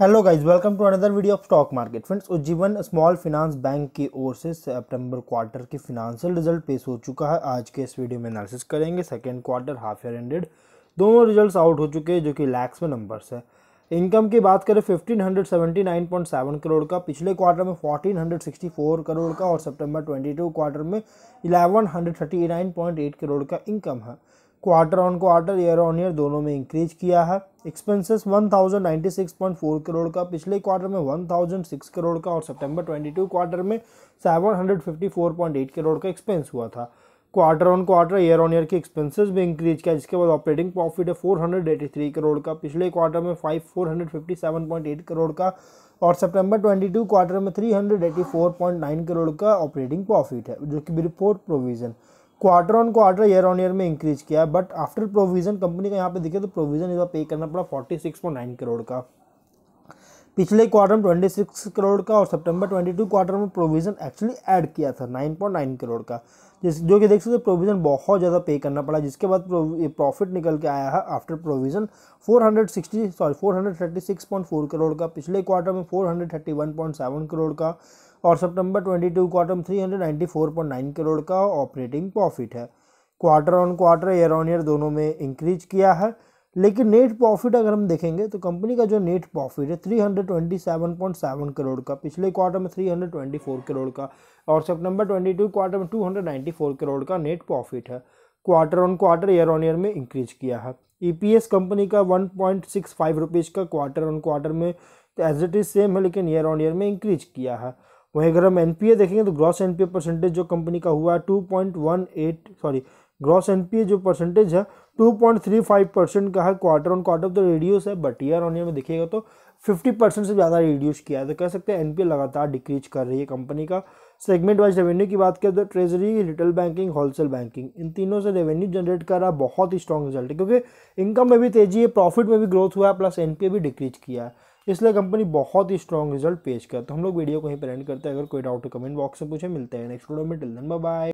hello guys welcome to another video of stock market friends Ujjivan small finance bank की ओर से सितंबर quarter के फिनांशियल रिजल्ट पेश हो चुका है आज के इस वीडियो में एनालिसिस करेंगे second quarter half year ended दोनों रिजल्ट्स आउट हो चुके हैं जो कि लैक्स में नंबर्स है इनकम की बात करें फिफ्टीन करोड़ का पिछले क्वार्टर में फोर्टीन करोड़ का और सेप्टेम्बर ट्वेंटी क्वार्टर में 1139.8 करोड़ का इनकम है quarter on quarter year on year दोनों में इंक्रीज किया है एक्सपेंसेस 1096.4 करोड़ का पिछले क्वार्टर में 1006 करोड़ का और सितंबर 22 क्वार्टर में 754.8 करोड़ का एक्सपेंस हुआ था quarter on quarter year on year के एक्सपेंसेस भी इंक्रीज किया जिसके बाद ऑपरेटिंग प्रॉफिट है फोर करोड़ का पिछले क्वार्टर में फाइव करोड़ का और सितंबर 22 क्वार्टर में 384.9 करोड़ का ऑपरेटिंग प्रॉफिट है जो कि before provision quarter on quarter year on year में इंक्रीज किया है बट आफ्टर प्रोविज़न कंपनी का यहाँ पे देखिए तो प्रोविज़न इस बार पे करना पड़ा forty six point nine crore का पिछले क्वार्टर में ट्वेंटी सिक्स करोड़ का और सितंबर ट्वेंटी टू क्वार्टर में प्रोविज़न एक्चुअली ऐड किया था नाइन पॉइंट नाइन करोड़ का जिस जो कि देख सकते प्रोविज़न बहुत ज़्यादा पे करना पड़ा जिसके बाद प्रॉफिट निकल के आया है after provision four hundred sixty sorry four hundred thirty six point four crore का पिछले क्वार्टर में four hundred thirty one point seven crore का और सितंबर टू क्वार्टर में three hundred four point nine crore का ऑपरेटिंग प्रॉफिट है quarter on quarter year on year दोनों में इंक्रीज किया है लेकिन नेट प्रॉफिट अगर हम देखेंगे तो कंपनी का जो नेट प्रॉफिट है three hundred twenty seven point seven crore का पिछले क्वार्टर में three hundred twenty four crore का और सितंबर टू क्वार्टर में two hundred ninety four crore का नेट प्रॉफिट है quarter on quarter year on year में इंक्रीज किया है एस e कंपनी का one point six five rupees का क्वार्टर ऑन क्वार्टर में एज इट इज़ सेम है लेकिन ईयर ऑन ईयर में इंक्रीज किया है वहीं अगर हम ए देखेंगे तो ग्रॉस ए परसेंटेज जो कंपनी का हुआ है two point one eight sorry gross NPA जो परसेंटेज है 2.35 परसेंट का है क्वार्टर ऑन क्वार्टर तो रिड्यूस है बट ईयर ऑन ईयर में देखिएगा तो 50 परसेंट से ज़्यादा रिड्यूस किया है तो कह सकते हैं एनपीए लगातार डिक्रीज कर रही है कंपनी का सेगमेंट वाइज रेवेन्यू की बात करें तो treasury retail banking wholesale banking इन तीनों से रेवेन्यू जनरेट कर रहा बहुत ही स्ट्रॉन्ग रिजल्ट है क्योंकि इनकम में भी तेजी है प्रॉफिट में भी ग्रोथ हुआ है प्लस एनपीए भी डिक्रीज किया है इसलिए कंपनी बहुत ही स्ट्रॉन्ग रिजल्ट पेश कर तो हम लोग वीडियो को ही प्रेजेंट करते हैं अगर कोई डाउट कमेंट बॉक्स में पूछे मिलते हैं नेक्स्ट वीडियो में टिल देन बाय